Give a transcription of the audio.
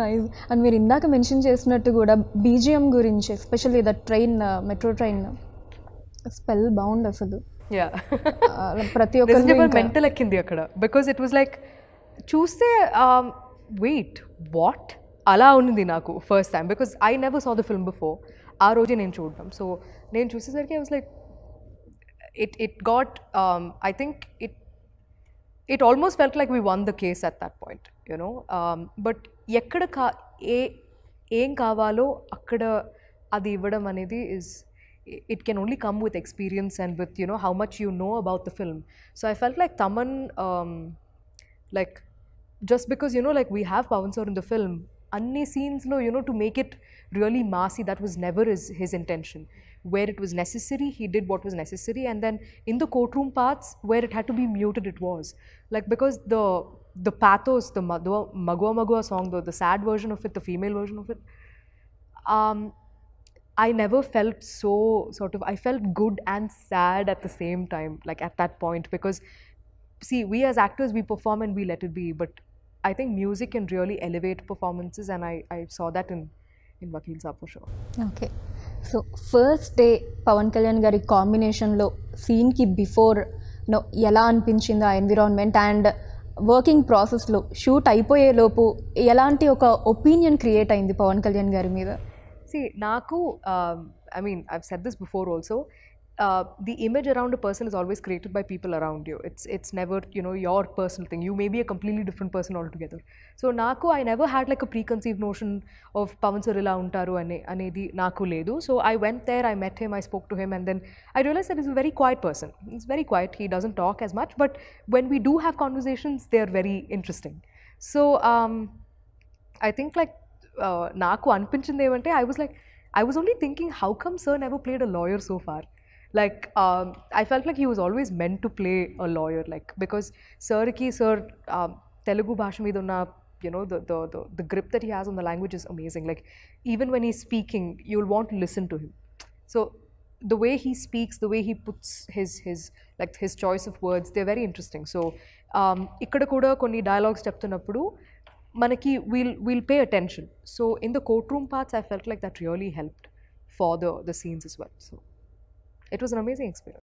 Nice and మీరు ఇందాక mention చేసినట్టు కూడా బీజిఎం గురించి especially the train metro train spellbound అసలు uh, ప్రతి ఒక్క మెంటల్ ఎక్కింది అక్కడ బికాస్ ఇట్ వాజ్ లైక్ చూస్తే వెయిట్ um, వాట్ అలా ఉంది నాకు first time because I never saw the film before ఆ రోజే నేను చూడడం సో నేను చూసేసరికి I was like it it got I think it it almost felt like we won the case at that point, you know. Um, but ఎక్కడ కా ఏ ఏం కావాలో అక్కడ అది ఇవ్వడం అనేది is it can only come with experience and with you know how much you know about the film so I felt like Thaman like just because you know like we have Pawan sir in the film అన్ని సీన్స్లో you know, to make it really that that was never his intention. where it was necessary, he did what was necessary, and then in the courtroom parts where it had to be muted, it was like because the the pathos, the Magua Magua song, the, the sad version of it, the female version of it, um, I never felt so sort of I felt good and sad at the same time, like at that point, because see, we as actors we perform and we let it be, but I think music can really elevate performances and I I saw that in in Vakeel Saab for sure. So first day Pawan Kalyan గారి కాంబినేషన్లో సీన్కి before నో ఎలా అనిపించింది ఆ environment and working ప్రాసెస్లో షూట్ అయిపోయే లోపు ఎలాంటి ఒక ఒపీనియన్ క్రియేట్ అయింది పవన్ కళ్యాణ్ గారి మీద సి నాకు I mean I set this before also Uh, the image around a person is always created by people around you. It's it's never you know your personal thing. You may be a completely different person altogether. So naaku I never had like a preconceived notion of Pavan Surila ane Anedi naaku Ledu. So I went there, I met him, I spoke to him, and then I realized that he's a very quiet person. He's very quiet. He doesn't talk as much, but when we do have conversations, they are very interesting. So um, I think like uh, naaku Anpinchin Devante, I was like. I was only thinking, how come sir never played a lawyer so far? like um, I felt like he was always meant to play a lawyer, like because Sir ki Sir um, Telugu bhasha mein dona, you know the, the, the the grip that he has on the language is amazing. Like even when he's speaking, you'll want to listen to him. So the way he speaks, the way he puts his his like his choice of words, they're very interesting. So um, ikkada kuda konni dialogues manaki we'll we'll pay attention. So in the courtroom parts, I felt like that really helped for the the scenes as well. So. It was an amazing experience.